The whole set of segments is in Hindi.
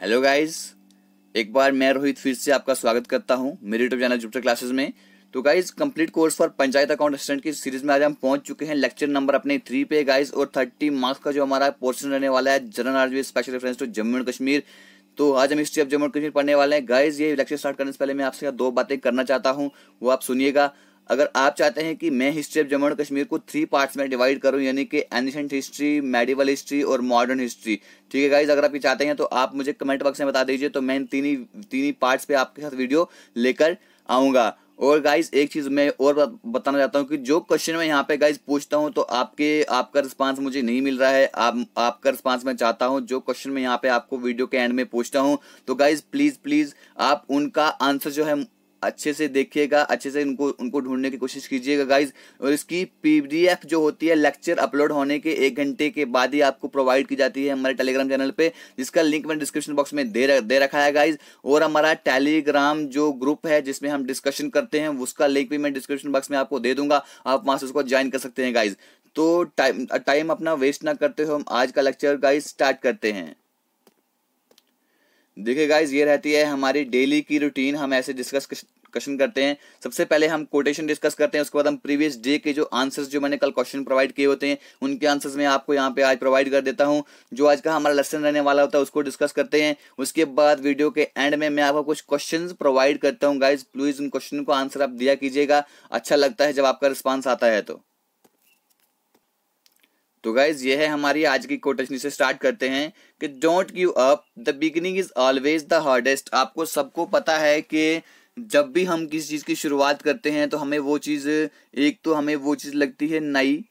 हेलो गाइस एक बार मैं रोहित फिर से आपका स्वागत करता हूं मेरे यूट्यूब चैनल जुप्टर क्लासेस में तो guys complete course for panchayat account assistant की सीरीज में आज हम पहुंच चुके हैं लेक्चर नंबर अपने थ्री पे गाइस और थर्टी मार्क्स का जो हमारा पोर्शन रहने वाला है general knowledge special reference to Jammu and Kashmir तो आज हम history of Jammu and Kashmir पढ़ने वाले हैं गाइज ये लेक्चर स्टार्ट करने से पहले मैं आपसे दो बातें करना चाहता हूँ वो आप सुनिएगा अगर आप चाहते हैं कि मैं history of Jammu and Kashmir को थ्री पार्ट्स में डिवाइड करूं यानी कि एनिशेंट हिस्ट्री मेडिवल हिस्ट्री और मॉडर्न हिस्ट्री ठीक है गाइज अगर आप ये चाहते हैं तो आप मुझे कमेंट बॉक्स में बता दीजिए तो मैं इन तीन ही तीन ही पार्ट्स पे आपके साथ वीडियो लेकर आऊंगा और गाइज एक चीज़ मैं और बताना चाहता हूँ कि जो क्वेश्चन मैं यहाँ पे गाइज पूछता हूँ तो आपके आपका रिस्पांस मुझे नहीं मिल रहा है आप आपका रिस्पांस मैं चाहता हूँ जो क्वेश्चन मैं यहाँ पे आपको वीडियो के एंड में पूछता हूँ तो गाइज प्लीज़ प्लीज़ आप उनका आंसर जो है अच्छे से देखिएगा अच्छे से उनको उनको ढूंढने की कोशिश कीजिएगा गाइज और इसकी पी जो होती है लेक्चर अपलोड होने के एक घंटे के बाद ही आपको प्रोवाइड की जाती है हमारे टेलीग्राम चैनल पे जिसका लिंक मैंने डिस्क्रिप्शन बॉक्स में दे, दे रखा है गाइज और हमारा टेलीग्राम जो ग्रुप है जिसमें हम डिस्कशन करते हैं उसका लिंक भी मैं डिस्क्रिप्शन बॉक्स में आपको दे दूंगा आप वहां से उसको ज्वाइन कर सकते हैं गाइज तो टाइम टाइम अपना वेस्ट ना करते हुए हम आज का लेक्चर गाइज स्टार्ट करते हैं देखिए गाइज ये रहती है हमारी डेली की रूटीन हम ऐसे डिस्कस क्वेश्चन करते हैं सबसे पहले हम कोटेशन डिस्कस करते हैं उसके बाद हम प्रीवियस डे के जो आंसर्स जो मैंने कल क्वेश्चन प्रोवाइड किए होते हैं उनके आंसर्स मैं आपको यहाँ पे आज प्रोवाइड कर देता हूँ जो आज का हमारा लेसन रहने वाला होता है उसको डिस्कस करते हैं उसके बाद वीडियो के एंड में मैं आपको कुछ क्वेश्चन प्रोवाइड करता हूँ गाइज प्लीज़ उन क्वेश्चन को आंसर आप दिया कीजिएगा अच्छा लगता है जब आपका रिस्पॉन्स आता है तो तो गाइज ये है हमारी आज की कोटेशन से स्टार्ट करते हैं कि don't give up the beginning is always the hardest आपको सबको पता है कि जब भी हम किसी चीज़ की शुरुआत करते हैं तो हमें वो चीज़ एक तो हमें वो चीज़ लगती है नई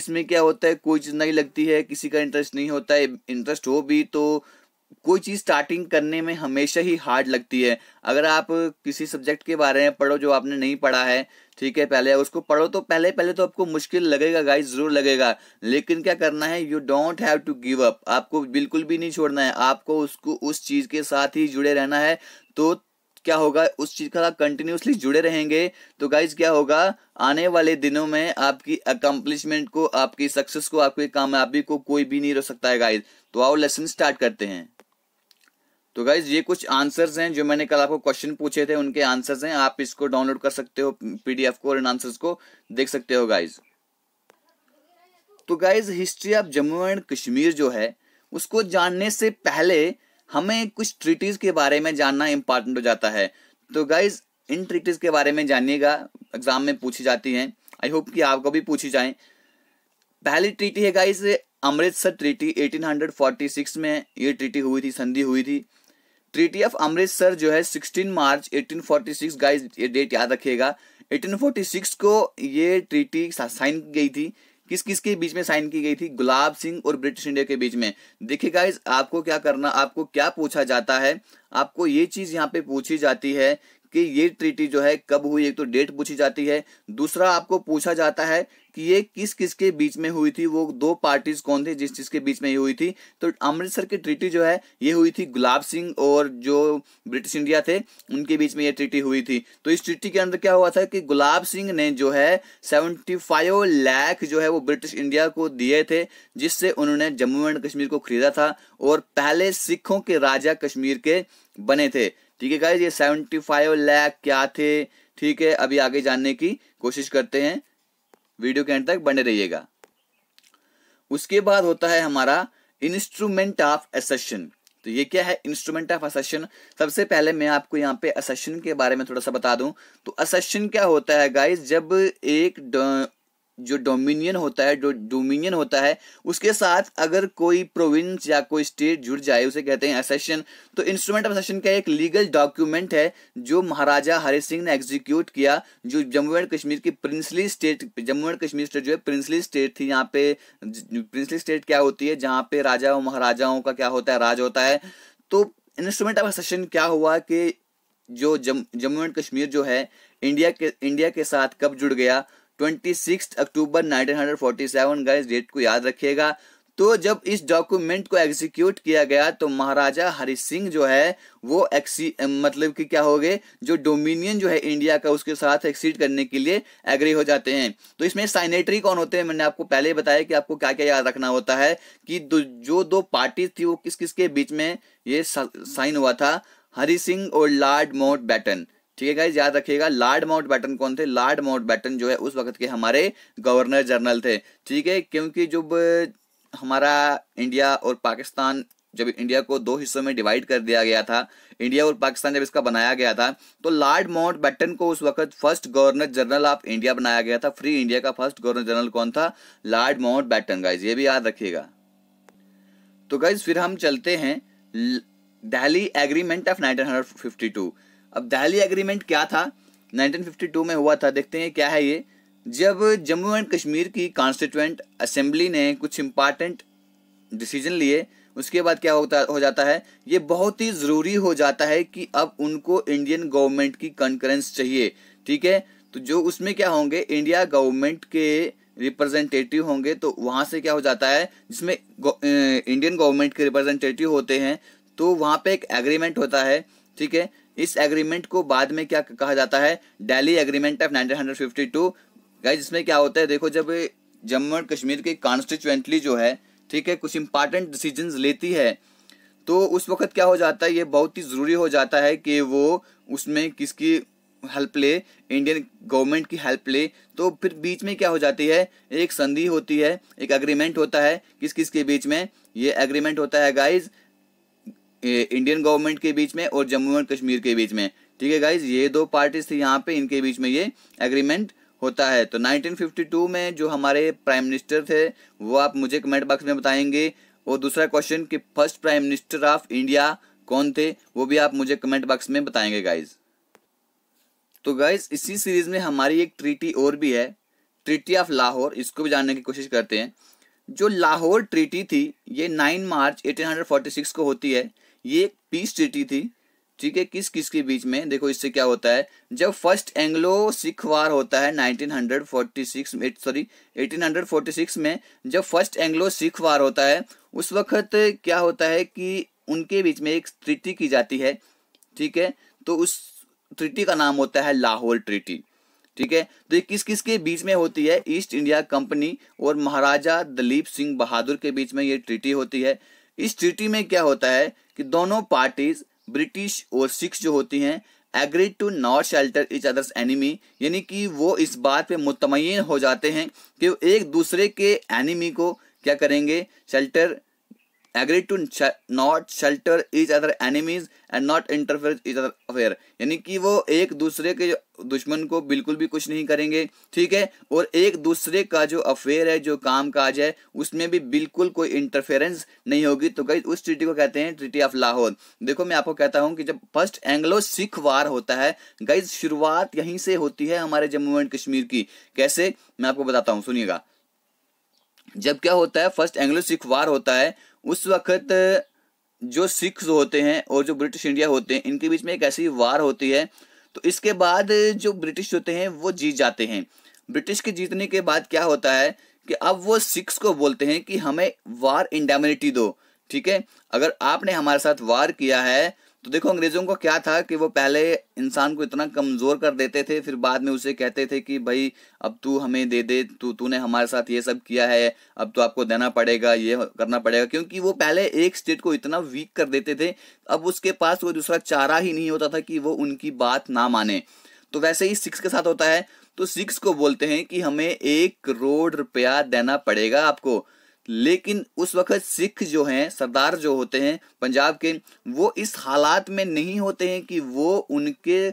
इसमें क्या होता है कोई चीज़ नहीं लगती है किसी का इंटरेस्ट नहीं होता है इंटरेस्ट हो भी तो कोई चीज़ स्टार्टिंग करने में हमेशा ही हार्ड लगती है अगर आप किसी सब्जेक्ट के बारे में पढ़ो जो आपने नहीं पढ़ा है ठीक है पहले उसको पढ़ो तो पहले पहले तो आपको मुश्किल लगेगा गाइस जरूर लगेगा लेकिन क्या करना है you don't have to give up आपको बिल्कुल भी नहीं छोड़ना है आपको उसको उस चीज़ के साथ ही जुड़े रहना है तो क्या होगा उस चीज़ का कंटिन्यूसली जुड़े रहेंगे तो गाइज क्या होगा आने वाले दिनों में आपकी अकम्पलिशमेंट को आपकी सक्सेस को आपकी कामयाबी को कोई भी नहीं रोक सकता है गाइज तो आओ लेसन स्टार्ट करते हैं तो गाइज ये कुछ आंसर्स हैं जो मैंने कल आपको क्वेश्चन पूछे थे उनके आंसर्स हैं आप इसको डाउनलोड कर सकते हो पीडीएफ को और इन आंसर्स को देख सकते हो गाइज तो guys history of Jammu and Kashmir जो है उसको जानने से पहले हमें कुछ ट्रिटीज के बारे में जानना इम्पॉर्टेंट हो जाता है तो गाइज इन ट्रिटीज के बारे में जानिएगा एग्जाम में पूछी जाती हैं आई होप कि आपको भी पूछी जाए पहली ट्रीटी है गाइज अमृतसर ट्रीटी 1846 में ये ट्रीटी हुई थी संधि हुई थी ट्रीटी ऑफ अमृतसर जो है 16 मार्च 1846 गाइस ये डेट याद रखिएगा 1846 को ये ट्रीटी साइन की गई थी किस किस के बीच में साइन की गई थी गुलाब सिंह और ब्रिटिश इंडिया के बीच में देखिए गाइज आपको क्या करना आपको क्या पूछा जाता है आपको ये चीज यहाँ पे पूछी जाती है कि ये ट्रीटी जो है कब हुई एक तो डेट पूछी जाती है दूसरा आपको पूछा जाता है कि ये किस किस के बीच में हुई थी वो दो पार्टीज कौन थे जिस चीज के बीच में ये हुई थी तो अमृतसर की ट्रीटी जो है ये हुई थी गुलाब सिंह और जो ब्रिटिश इंडिया थे उनके बीच में ये ट्रीटी हुई थी तो इस ट्रीटी के अंदर क्या हुआ था कि गुलाब सिंह ने जो है सेवेंटी फाइव लैख जो है वो ब्रिटिश इंडिया को दिए थे जिससे उन्होंने जम्मू एंड कश्मीर को खरीदा था और पहले सिखों के राजा कश्मीर के बने थे ठीक है गाइज ये सेवेंटी फाइव लैख क्या थे ठीक है अभी आगे जानने की कोशिश करते हैं वीडियो के एंड तक बने रहिएगा उसके बाद होता है हमारा इंस्ट्रूमेंट ऑफ एसेशन तो ये क्या है इंस्ट्रूमेंट ऑफ असेशन सबसे पहले मैं आपको यहाँ पे असेशन के बारे में थोड़ा सा बता दूं तो असेशन क्या होता है गाइज जब एक जो डोमिनियन होता है जो डोमिनियन होता है उसके साथ अगर कोई प्रोविंस या कोई स्टेट जुड़ जाए उसे कहते हैं असेशन तो इंस्ट्रूमेंट ऑफ का एक लीगल डॉक्यूमेंट है जो महाराजा हरि सिंह ने एग्जीक्यूट किया जो जम्मू एंड कश्मीर की princely state Jammu and Kashmir state जो है प्रिंसली स्टेट थी यहाँ पे प्रिंसली स्टेट क्या होती है जहाँ पे राजा और महाराजाओं का क्या होता है राज होता है तो इंस्ट्रूमेंट ऑफ असेशन क्या हुआ कि जो जम्मू एंड कश्मीर जो है इंडिया के इंडिया के साथ कब जुड़ गया 26 अक्टूबर 1947 गाइस डेट को याद रखिएगा तो जब इस डॉक्यूमेंट को एग्जीक्यूट किया गया तो महाराजा हरि सिंह जो है वो एक्सी मतलब कि क्या हो गए जो डोमिनियन जो है इंडिया का उसके साथ एक्सीड करने के लिए एग्री हो जाते हैं तो इसमें साइनेटरी कौन होते हैं मैंने आपको पहले बताया कि आपको क्या क्या याद रखना होता है कि जो दो पार्टी थी वो किस किसके बीच में ये साइन हुआ था हरि सिंह और लॉर्ड माउंट बैटन ठीक है गाइज याद रखिएगा लार्ड माउंट बैटन कौन थे लॉर्ड माउंट बैटन जो है उस वक्त के हमारे गवर्नर जनरल थे ठीक है क्योंकि जब हमारा इंडिया और पाकिस्तान जब इंडिया को दो हिस्सों में डिवाइड कर दिया गया था इंडिया और पाकिस्तान जब इसका बनाया गया था तो लॉर्ड माउंट बैटन को उस वक्त first governor general of India बनाया गया था फ्री इंडिया का फर्स्ट गवर्नर जनरल कौन था लॉर्ड माउंट बैटन गाइज ये भी याद रखिएगा तो गाइज फिर हम चलते हैं दहली एग्रीमेंट ऑफ टू अब दहली एग्रीमेंट क्या था 1952 में हुआ था देखते हैं क्या है ये जब जम्मू एंड कश्मीर की कॉन्स्टिट्यूंट असेंबली ने कुछ इंपॉर्टेंट डिसीजन लिए उसके बाद क्या होता हो जाता है ये बहुत ही ज़रूरी हो जाता है कि अब उनको इंडियन गवर्नमेंट की कॉन्करेंस चाहिए ठीक है तो जो उसमें क्या होंगे इंडिया गवर्नमेंट के रिप्रेजेंटेटिव होंगे तो वहाँ से क्या हो जाता है जिसमें इंडियन गवर्नमेंट के रिप्रेजेंटेटिव होते हैं तो वहाँ पे एक एग्रीमेंट होता है ठीक है इस एग्रीमेंट को बाद में क्या कहा जाता है डेली एग्रीमेंट ऑफ 1952 गाइस इसमें क्या होता है देखो जब जम्मू एंड कश्मीर की कॉन्स्टिट्यूएंटली जो है ठीक है कुछ इंपॉर्टेंट डिसीजन लेती है तो उस वक्त क्या हो जाता है ये बहुत ही ज़रूरी हो जाता है कि वो उसमें किसकी हेल्प ले इंडियन गवर्नमेंट की हेल्प ले तो फिर बीच में क्या हो जाती है एक संधि होती है एक एग्रीमेंट होता है किस किस के बीच में ये एग्रीमेंट होता है गाइज इंडियन गवर्नमेंट के बीच में और जम्मू एंड कश्मीर के बीच में ठीक है गाइज ये दो पार्टीज थी यहाँ पे इनके बीच में ये एग्रीमेंट होता है तो 1952 में जो हमारे प्राइम मिनिस्टर थे वो आप मुझे कमेंट बॉक्स में बताएंगे और दूसरा क्वेश्चन कि first prime minister of India कौन थे वो भी आप मुझे कमेंट बॉक्स में बताएंगे गाइज तो गाइज इसी सीरीज में हमारी एक ट्रीटी और भी है ट्रीटी ऑफ लाहौर इसको भी जानने की कोशिश करते हैं जो लाहौर ट्रीटी थी ये 9 मार्च 1846 को होती है ये एक पीस ट्रीटी थी ठीक है किस किस के बीच में देखो इससे क्या होता है जब फर्स्ट एंग्लो सिख वार होता है 1946 में सॉरी 1846 में जब फर्स्ट एंग्लो सिख वार होता है उस वक्त क्या होता है कि उनके बीच में एक ट्रिटी की जाती है ठीक है तो उस ट्रिटी का नाम होता है लाहौल ट्रिटी ठीक है तो ये किस किस के बीच में होती है ईस्ट इंडिया कंपनी और महाराजा दलीप सिंह बहादुर के बीच में ये ट्रिटी होती है इस ट्रिटी में क्या होता है कि दोनों पार्टीज ब्रिटिश और सिख जो होती हैं agree to not shelter each others enemy यानी कि वो इस बात पे मुतमिन हो जाते हैं कि एक दूसरे के एनिमी को क्या करेंगे shelter agree to not shelter each other enemies and not interfere each other affair यानी कि वो एक दूसरे के दुश्मन को बिल्कुल भी कुछ नहीं करेंगे ठीक है और एक दूसरे का जो अफेयर है जो काम काज है उसमें भी बिल्कुल कोई इंटरफेरेंस नहीं होगी तो गई उस ट्रिटी को कहते हैं ट्रिटी ऑफ लाहौर देखो मैं आपको कहता हूँ कि जब फर्स्ट एंग्लो सिख वार होता है गई शुरुआत यहीं से होती है हमारे जम्मू एंड कश्मीर की कैसे मैं आपको बताता हूँ सुनिएगा जब क्या होता है फर्स्ट एंग्लो सिख वार होता है उस वक्त जो सिख होते हैं और जो ब्रिटिश इंडिया होते हैं इनके बीच में एक ऐसी वार होती है तो इसके बाद जो ब्रिटिश होते हैं वो जीत जाते हैं ब्रिटिश के जीतने के बाद क्या होता है कि अब वो सिख्स को बोलते हैं कि हमें वार इंडेमिनिटी दो ठीक है अगर आपने हमारे साथ वार किया है तो देखो अंग्रेजों का क्या था कि वो पहले इंसान को इतना कमज़ोर कर देते थे फिर बाद में उसे कहते थे कि भाई अब तू हमें दे दे तू तूने हमारे साथ ये सब किया है अब तो आपको देना पड़ेगा ये करना पड़ेगा क्योंकि वो पहले एक स्टेट को इतना वीक कर देते थे अब उसके पास कोई दूसरा चारा ही नहीं होता था कि वो उनकी बात ना माने तो वैसे ही सिक्स के साथ होता है तो सिक्स को बोलते हैं कि हमें एक करोड़ रुपया देना पड़ेगा आपको लेकिन उस वक्त सिख जो हैं सरदार जो होते हैं पंजाब के वो इस हालात में नहीं होते हैं कि वो उनके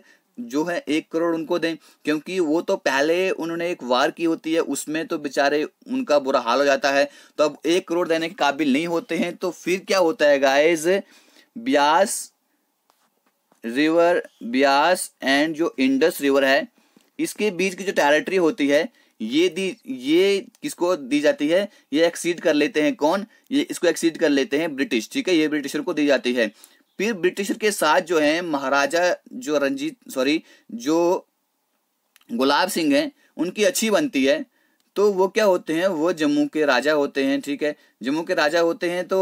जो है एक करोड़ उनको दें क्योंकि वो तो पहले उन्होंने एक वार की होती है उसमें तो बेचारे उनका बुरा हाल हो जाता है तो अब एक करोड़ देने के काबिल नहीं होते हैं तो फिर क्या होता है guys Beas river Beas and जो इंडस रिवर है इसके बीच की जो टेरिटरी होती है ये दी ये किसको दी जाती है ये एक्सीड कर लेते हैं कौन ये इसको एक्सीड कर लेते हैं ब्रिटिश ठीक है ये ब्रिटिशर को दी जाती है फिर ब्रिटिशर के साथ जो है महाराजा जो रंजीत सॉरी जो गुलाब सिंह है उनकी अच्छी बनती है तो वो क्या होते हैं वो जम्मू के राजा होते हैं ठीक है जम्मू के राजा होते हैं तो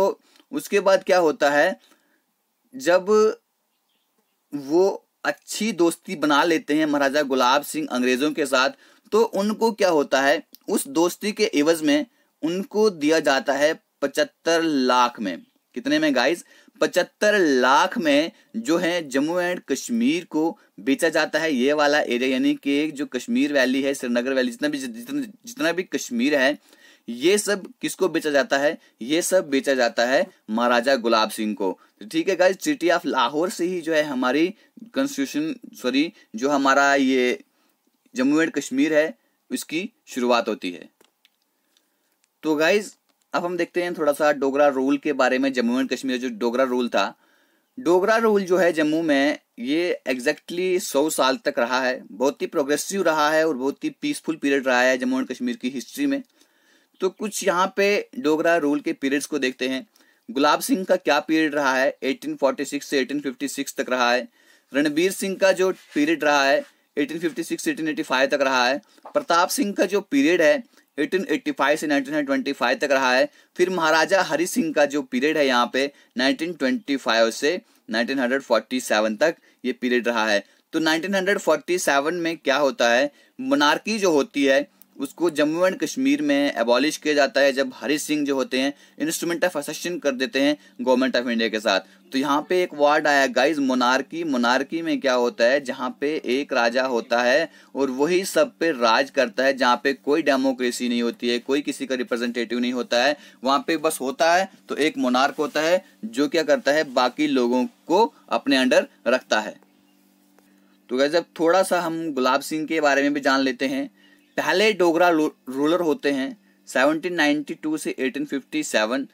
उसके बाद क्या होता है जब वो अच्छी दोस्ती बना लेते हैं महाराजा गुलाब सिंह अंग्रेजों के साथ तो उनको क्या होता है उस दोस्ती के एवज में उनको दिया जाता है पचहत्तर लाख में कितने में गाइस पचहत्तर लाख में जो है जम्मू एंड कश्मीर को बेचा जाता है ये वाला एरिया यानी कि जो कश्मीर वैली है श्रीनगर वैली जितना भी जितना, जितना भी कश्मीर है ये सब किसको बेचा जाता है ये सब बेचा जाता है महाराजा गुलाब सिंह को तो ठीक है गाइज सिटी ऑफ लाहौर से ही जो है हमारी कॉन्स्टिट्यूशन सॉरी जो हमारा ये जम्मू एंड कश्मीर है उसकी शुरुआत होती है तो गाइज अब हम देखते हैं थोड़ा सा डोगरा रूल के बारे में जम्मू एंड कश्मीर जो डोगरा रूल था डोगरा रूल जो है जम्मू में ये एग्जैक्टली सौ साल तक रहा है बहुत ही प्रोग्रेसिव रहा है और बहुत ही पीसफुल पीरियड रहा है जम्मू एंड कश्मीर की हिस्ट्री में तो कुछ यहाँ पे डोगरा रूल के पीरियड्स को देखते हैं गुलाब सिंह का क्या पीरियड रहा है 1846 से 1856 तक रहा है रणबीर सिंह का जो पीरियड रहा है 1856 1885 तक रहा है प्रताप सिंह का जो पीरियड है 1885 से 1925 तक रहा है फिर महाराजा हरि सिंह का जो पीरियड है यहाँ पे 1925 से 1947 तक ये पीरियड रहा है तो 1947 में क्या होता है मनारकी जो होती है उसको जम्मू एंड कश्मीर में एबॉलिश किया जाता है जब हरी सिंह जो होते हैं इंस्ट्रूमेंट ऑफ असेशन कर देते हैं गवर्नमेंट ऑफ इंडिया के साथ तो यहाँ पे एक वार्ड आया गाइज मोनार्की मोनार्की में क्या होता है जहाँ पे एक राजा होता है और वही सब पे राज करता है जहाँ पे कोई डेमोक्रेसी नहीं होती है कोई किसी का रिप्रेजेंटेटिव नहीं होता है वहाँ पे बस होता है तो एक मोनार्क होता है जो क्या करता है बाकी लोगों को अपने अंडर रखता है तो गैस अब थोड़ा सा हम गुलाब सिंह के बारे में भी जान लेते हैं पहले डोगरा रूलर होते हैं 1792 से 1857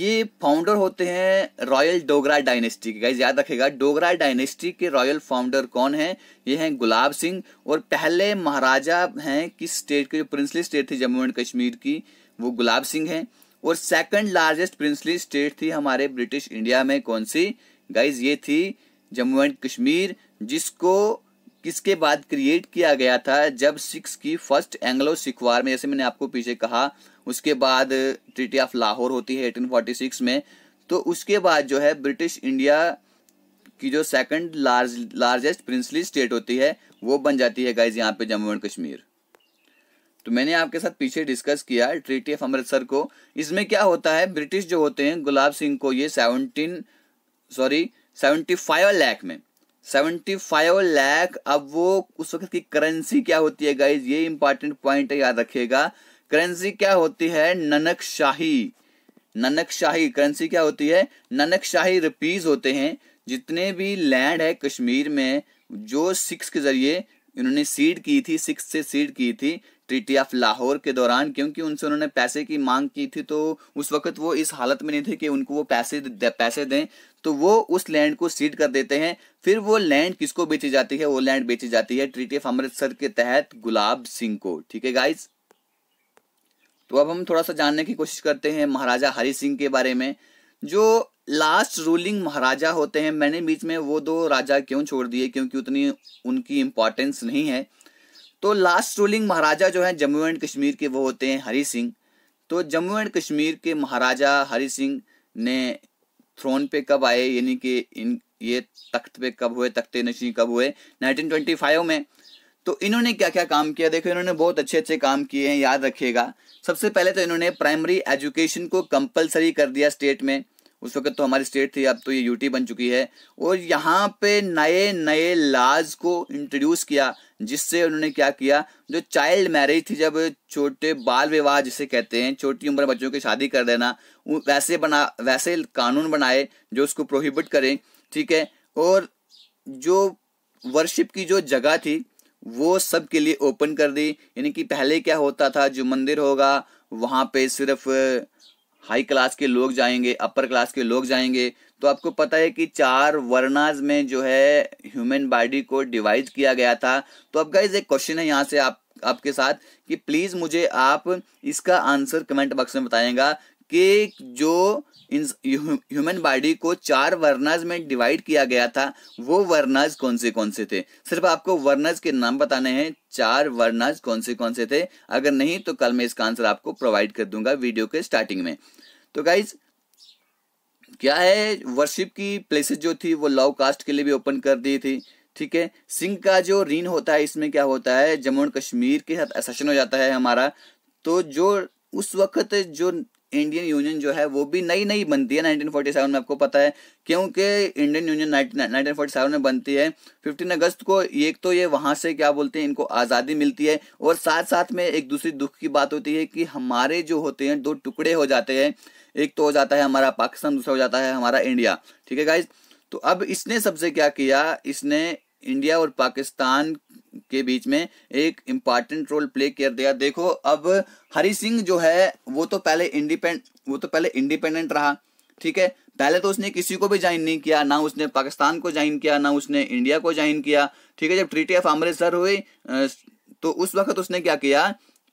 ये फाउंडर होते हैं रॉयल डोगरा डायनेस्टी के गाइज याद रखेगा डोगरा डायनेस्टी के रॉयल फाउंडर कौन हैं ये हैं गुलाब सिंह और पहले महाराजा हैं किस स्टेट के जो प्रिंसली स्टेट थी जम्मू एंड कश्मीर की वो गुलाब सिंह हैं और सेकंड लार्जेस्ट प्रिंसली स्टेट थी हमारे ब्रिटिश इंडिया में कौन सी गाइज ये थी जम्मू एंड कश्मीर जिसको किसके बाद क्रिएट किया गया था जब सिक्स की फर्स्ट एंग्लो सिख वार में जैसे मैंने आपको पीछे कहा उसके बाद ट्रिटी ऑफ लाहौर होती है 1846 में तो उसके बाद जो है ब्रिटिश इंडिया की जो second large largest princely state होती है वो बन जाती है गाइज यहाँ पे जम्मू एंड कश्मीर तो मैंने आपके साथ पीछे डिस्कस किया ट्रीटी ऑफ अमृतसर को इसमें क्या होता है ब्रिटिश जो होते हैं गुलाब सिंह को ये seventeen sorry seventy five lakh में सेवेंटी फाइव लैख अब वो उस वक्त की करेंसी क्या होती है गाइज ये इंपॉर्टेंट पॉइंट है याद रखिएगा करेंसी क्या होती है ननक शाही ननक शाही करेंसी क्या होती है ननक शाही रुपीज होते हैं जितने भी लैंड है कश्मीर में जो सिक्स के जरिए इन्होंने सीड की थी सिक्स से सीड की थी ट्रीटी ऑफ लाहौर के दौरान क्योंकि उनसे उन्होंने पैसे की मांग की थी तो उस वक्त वो इस हालत में नहीं थे कि उनको वो पैसे दे, पैसे दें तो वो उस लैंड को सीड कर देते हैं फिर वो लैंड किसको बेची जाती है वो लैंड बेची जाती है ट्रीटी ऑफ अमृतसर के तहत गुलाब सिंह को ठीक है गाइज तो अब हम थोड़ा सा जानने की कोशिश करते हैं महाराजा हरि सिंह के बारे में जो लास्ट रूलिंग महाराजा होते हैं मैंने बीच में वो दो राजा क्यों छोड़ दिए क्योंकि उतनी उनकी इम्पोर्टेंस नहीं है तो लास्ट रूलिंग महाराजा जो है जम्मू एंड कश्मीर के वो होते हैं हरी सिंह तो जम्मू एंड कश्मीर के महाराजा हरी सिंह ने थ्रोन पे कब आए यानी कि इन ये तख्त पे कब हुए तख्ते नशी कब हुए 1925 में तो इन्होंने क्या क्या काम किया देखो इन्होंने बहुत अच्छे अच्छे काम किए हैं याद रखिएगा सबसे पहले तो इन्होंने प्राइमरी एजुकेशन को कंपलसरी कर दिया स्टेट में उस वक्त तो हमारी स्टेट थी अब तो ये यूटी बन चुकी है और यहाँ पे नए नए लाज को इंट्रोड्यूस किया जिससे उन्होंने क्या किया जो चाइल्ड मैरिज थी जब छोटे बाल विवाह जिसे कहते हैं छोटी उम्र बच्चों की शादी कर देना वैसे बना वैसे कानून बनाए जो उसको प्रोहिबिट करें ठीक है और जो वर्शिप की जो जगह थी वो सब के लिए ओपन कर दी यानी कि पहले क्या होता था जो मंदिर होगा वहाँ पे सिर्फ हाई क्लास के लोग जाएंगे अपर क्लास के लोग जाएंगे तो आपको पता है कि चार वर्नाज में जो है ह्यूमन बॉडी को डिवाइड किया गया था तो अब गाइज एक क्वेश्चन है यहाँ से आप आपके साथ कि प्लीज़ मुझे आप इसका आंसर कमेंट बॉक्स में बताएगा कि जो ह्यूमन बॉडी को चार वर्नाज में डिवाइड किया गया था वो वर्नाज कौन से कौन से थे सिर्फ आपको वर्नाज के नाम बताने हैं चार वर्नाज कौन से कौन से थे अगर नहीं तो कल मैं इसका आंसर आपको प्रोवाइड कर दूंगा वीडियो के स्टार्टिंग में तो गाइज क्या है वर्शिप की प्लेसेस जो थी वो लव कास्ट के लिए भी ओपन कर दी थी ठीक है सिंह का जो रीन होता है इसमें क्या होता है जम्मू एंड कश्मीर के साथ एसेशन हो जाता है हमारा तो जो उस वक्त जो इंडियन यूनियन जो है वो भी नई नई बनती है 1947 में आपको पता है क्योंकि इंडियन यूनियन 1947 में बनती है 15 अगस्त को एक तो ये वहाँ से क्या बोलते हैं इनको आज़ादी मिलती है और साथ साथ में एक दूसरी दुख की बात होती है कि हमारे जो होते हैं दो टुकड़े हो जाते हैं एक तो हो जाता है हमारा पाकिस्तान दूसरा हो जाता है हमारा इंडिया ठीक है गाइज तो अब इसने सबसे क्या किया इसने इंडिया और पाकिस्तान के बीच में एक इंपॉर्टेंट रोल प्ले कर दिया देखो अब हरि सिंह जो है वो तो पहले इंडिपेंड वो तो पहले इंडिपेंडेंट रहा ठीक है पहले तो उसने किसी को भी ज्वाइन नहीं किया ना उसने पाकिस्तान को ज्वाइन किया ना उसने इंडिया को ज्वाइन किया ठीक है जब ट्रीटी ऑफ अमृतसर हुई तो उस वक्त उसने क्या किया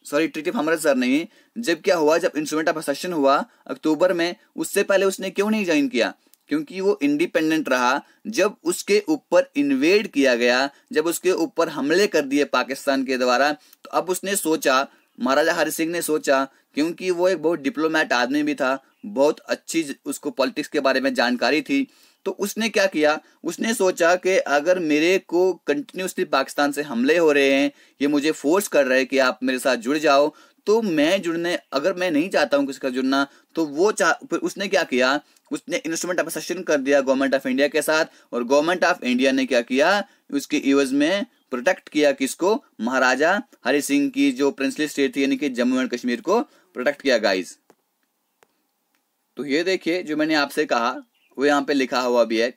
सॉरी ट्रीटी ऑफ अमृतसर नहीं जब क्या हुआ जब इंस्ट्रूमेंट ऑफ सेशन हुआ अक्टूबर में उससे पहले उसने क्यों नहीं ज्वाइन किया क्योंकि वो इंडिपेंडेंट रहा जब उसके ऊपर इन्वेड किया गया जब उसके ऊपर हमले कर दिए पाकिस्तान के द्वारा तो अब उसने सोचा महाराजा हरि सिंह ने सोचा क्योंकि वो एक बहुत डिप्लोमेट आदमी भी था बहुत अच्छी उसको पॉलिटिक्स के बारे में जानकारी थी तो उसने क्या किया उसने सोचा कि अगर मेरे को कंटिन्यूसली पाकिस्तान से हमले हो रहे हैं ये मुझे फोर्स कर रहे हैं कि आप मेरे साथ जुड़ जाओ तो मैं जुड़ने अगर मैं नहीं चाहता हूं किसी का जुड़ना तो वो चाह उसने क्या किया उसने इंस्ट्रूमेंट ऑफ कर दिया गवर्नमेंट ऑफ इंडिया के साथ और गवर्नमेंट ऑफ इंडिया ने क्या किया उसके एवज में प्रोटेक्ट किया किसको महाराजा हरि सिंह की जो प्रिंसली स्टेट थी यानी कि जम्मू एंड कश्मीर को प्रोटेक्ट किया गाइज तो ये देखिए जो मैंने आपसे कहा वो यहाँ पे लिखा हुआ भी है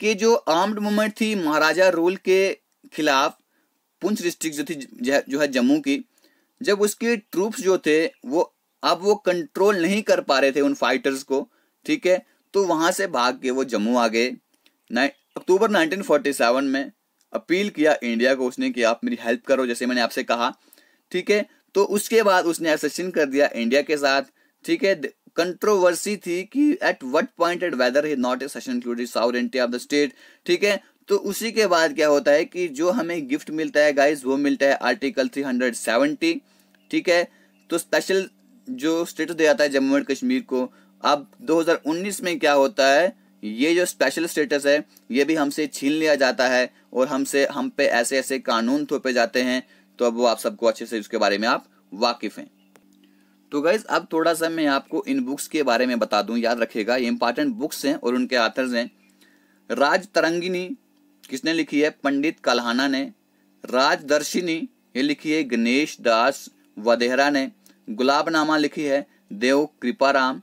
कि जो आर्म्ड मूवमेंट थी महाराजा रूल के खिलाफ पुंछ डिस्ट्रिक्ट जो थी जो है जम्मू की जब उसके ट्रूप्स जो थे वो अब वो कंट्रोल नहीं कर पा रहे थे उन फाइटर्स को ठीक है तो वहां से भाग के वो जम्मू आ गए अक्टूबर 1947 में अपील किया इंडिया को उसने कि आप मेरी हेल्प करो जैसे मैंने आपसे कहा ठीक है तो उसके बाद उसने एसेशन कर दिया इंडिया के साथ ठीक है कंट्रोवर्सी थी कि at what point at whether he not accession included India of the state ठीक है तो उसी के बाद क्या होता है कि जो हमें गिफ्ट मिलता है गाइज वो मिलता है आर्टिकल 370 ठीक है तो स्पेशल जो स्टेटस दिया जाता है जम्मू एंड कश्मीर को अब 2019 में क्या होता है ये जो स्पेशल स्टेटस है ये भी हमसे छीन लिया जाता है और हमसे हम पे ऐसे ऐसे कानून थोपे जाते हैं तो अब वो आप सबको अच्छे से उसके बारे में आप वाकिफ़ हैं तो गाइज अब थोड़ा सा मैं आपको इन बुक्स के बारे में बता दूं याद रखेगा ये इंपॉर्टेंट बुक्स हैं और उनके आथर्स हैं राज तरंगिनी किसने लिखी है पंडित कल्हाना ने राजदर्शिनी ये लिखी है गणेश दास वधेहरा ने गुलाबनामा लिखी है देव कृपाराम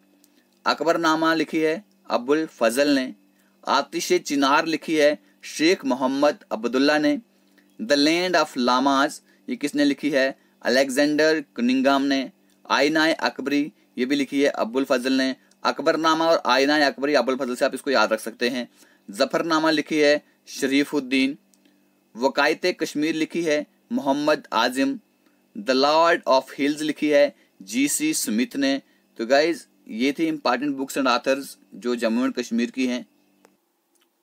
अकबरनामा लिखी है अबुल फजल ने आतिश चिनार लिखी है शेख मोहम्मद अब्दुल्ला ने द लैंड ऑफ लामाज ये किसने लिखी है अलेक्जेंडर कनिंगाम ने आयनाए अकबरी ये भी लिखी है अब्बुल फजल ने अकबरनामा और आयनाए अकबरी अब्बुल फजल से आप इसको याद रख सकते हैं जफरनामा लिखी है शरीफुद्दीन वकायत कश्मीर लिखी है Mohammad Azam the lord of hills लिखी है जी सी स्मिथ ने तो गाइज ये थी इम्पॉर्टेंट बुक्स एंड आथर्स जो जम्मू एंड कश्मीर की हैं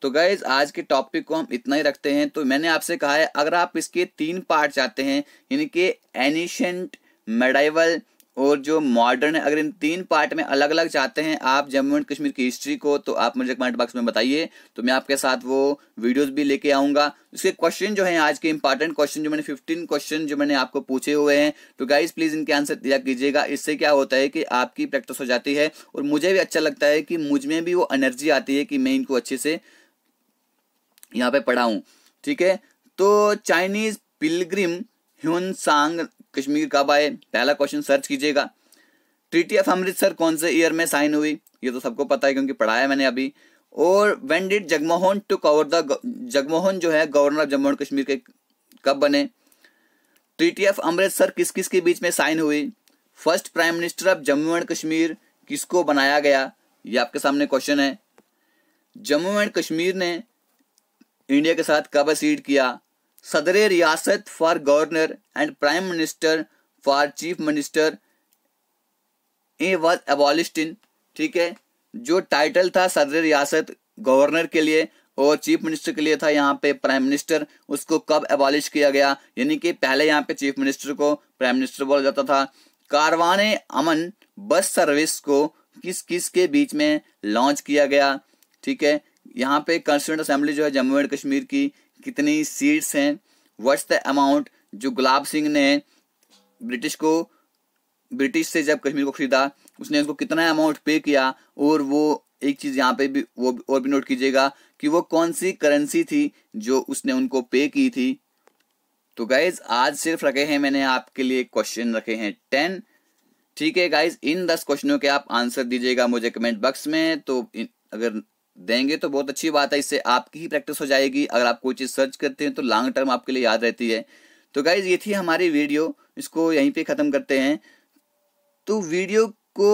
तो गैज आज के टॉपिक को हम इतना ही रखते हैं तो मैंने आपसे कहा है अगर आप इसके तीन पार्ट चाहते हैं यानी कि एनिशेंट मेडाइवल और जो मॉडर्न है अगर इन तीन पार्ट में अलग अलग चाहते हैं आप जम्मू एंड कश्मीर की हिस्ट्री को तो आप मुझे कमेंट बॉक्स में बताइए तो मैं आपके साथ वो वीडियोस भी लेके आऊंगा उसके क्वेश्चन जो हैं आज के इंपॉर्टेंट क्वेश्चन जो मैंने फिफ्टीन क्वेश्चन जो मैंने आपको पूछे हुए हैं तो गाइज प्लीज़ इनके आंसर दिया कीजिएगा इससे क्या होता है कि आपकी प्रैक्टिस हो जाती है और मुझे भी अच्छा लगता है कि मुझ में भी वो एनर्जी आती है कि मैं इनको अच्छे से यहाँ पे पढ़ाऊं ठीक है तो चाइनीज पिलग्रिम ह्यून सांग कश्मीर कब आए पहला क्वेश्चन सर्च कीजिएगा ट्रीटी ऑफ अमृतसर कौन से ईयर में साइन हुई ये तो सबको पता है क्योंकि पढ़ाया मैंने अभी और when did Jagmohan to cover the Jagmohan जो है governor of Jammu and Kashmir के कब बने ट्रीटी ऑफ अमृतसर किस किस के बीच में साइन हुई first prime minister of Jammu and Kashmir किसको बनाया गया ये आपके सामने क्वेश्चन है जम्मू एंड कश्मीर ने इंडिया के साथ कब असीड किया Sadar Riyasat for governor and prime minister for chief minister a was abolished in ठीक है जो टाइटल था सदर रियासत गवर्नर के लिए और चीफ मिनिस्टर के लिए था यहाँ पे प्राइम मिनिस्टर उसको कब एबॉलिश किया गया यानी कि पहले यहाँ पे चीफ मिनिस्टर को प्राइम मिनिस्टर बोला जाता था कारवान अमन बस सर्विस को किस किस के बीच में लॉन्च किया गया ठीक है यहाँ पे कॉन्स्टिट्यूंट असेंबली जो है जम्मू एंड कश्मीर की कितनी सीट्स हैं व्हाट्स द अमाउंट जो गुलाब सिंह ने ब्रिटिश को ब्रिटिश से जब कश्मीर को खरीदा उसने उसको कितना अमाउंट पे किया और वो एक चीज़ यहाँ पे भी वो और भी नोट कीजिएगा कि वो कौन सी करेंसी थी जो उसने उनको पे की थी तो गाइज आज सिर्फ रखे हैं मैंने आपके लिए क्वेश्चन रखे हैं टेन ठीक है गाइज इन दस क्वेश्चनों के आप आंसर दीजिएगा मुझे कमेंट बॉक्स में तो इन, अगर देंगे तो बहुत अच्छी बात है इससे आपकी ही प्रैक्टिस हो जाएगी अगर आप कोई चीज़ सर्च करते हैं तो लॉन्ग टर्म आपके लिए याद रहती है तो गाइज ये थी हमारी वीडियो इसको यहीं पे ख़त्म करते हैं तो वीडियो को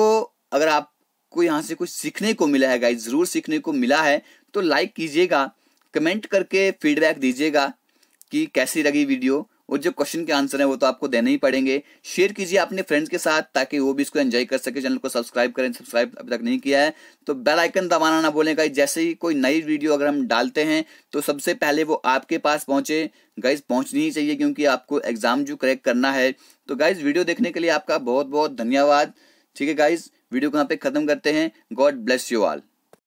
अगर आपको यहाँ से कुछ सीखने को मिला है गाइज ज़रूर सीखने को मिला है तो लाइक कीजिएगा कमेंट करके फीडबैक दीजिएगा कि कैसी लगी वीडियो और जो क्वेश्चन के आंसर है वो तो आपको देने ही पड़ेंगे शेयर कीजिए अपने फ्रेंड्स के साथ ताकि वो भी इसको एंजॉय कर सके चैनल को सब्सक्राइब करें सब्सक्राइब अभी तक नहीं किया है तो बेल आइकन दबाना ना बोलेगा गाइज जैसे ही कोई नई वीडियो अगर हम डालते हैं तो सबसे पहले वो आपके पास पहुंचे गाइज पहुंचनी ही चाहिए क्योंकि आपको एग्जाम जो क्रैक करना है तो गाइज वीडियो देखने के लिए आपका बहुत बहुत धन्यवाद ठीक है गाइज वीडियो को यहाँ पे खत्म करते हैं गॉड ब्लेस यू ऑल